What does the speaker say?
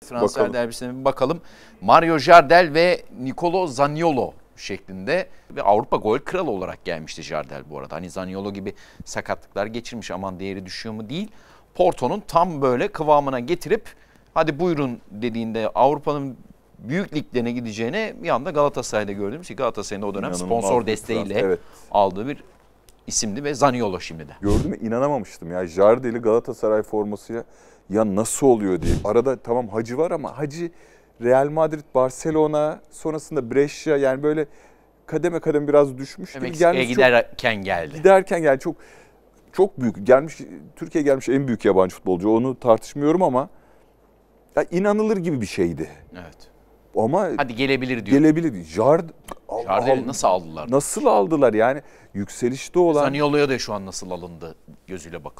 Transfer bakalım. derbisine bir bakalım. Mario Jardel ve Nicolo Zaniolo şeklinde ve Avrupa gol kralı olarak gelmişti Jardel bu arada. Hani Zaniolo gibi sakatlıklar geçirmiş aman değeri düşüyor mu değil. Porto'nun tam böyle kıvamına getirip hadi buyurun dediğinde Avrupa'nın büyük liglerine gideceğine bir anda Galatasaray'da gördüğümüz ki Galatasaray'ın o dönem İnanılmaz sponsor desteğiyle evet. aldığı bir isimli ve Zaniolo şimdi de. Gördün mü inanamamıştım ya. Jardel'i Galatasaray forması ya nasıl oluyor diye. Arada tamam Hacı var ama Hacı Real Madrid, Barcelona, sonrasında Brescia yani böyle kademe kadem biraz düşmüş MX'e gibi gelmiş. giderken çok, geldi. Giderken yani çok çok büyük gelmiş Türkiye gelmiş en büyük yabancı futbolcu. Onu tartışmıyorum ama ya inanılır gibi bir şeydi. Evet. Ama hadi gelebilir diyor. Gelebilir. Jard Şardeli nasıl aldılar? Nasıl aldılar yani yükselişte olan... Zaniolo'ya da şu an nasıl alındı gözüyle bakılıyor.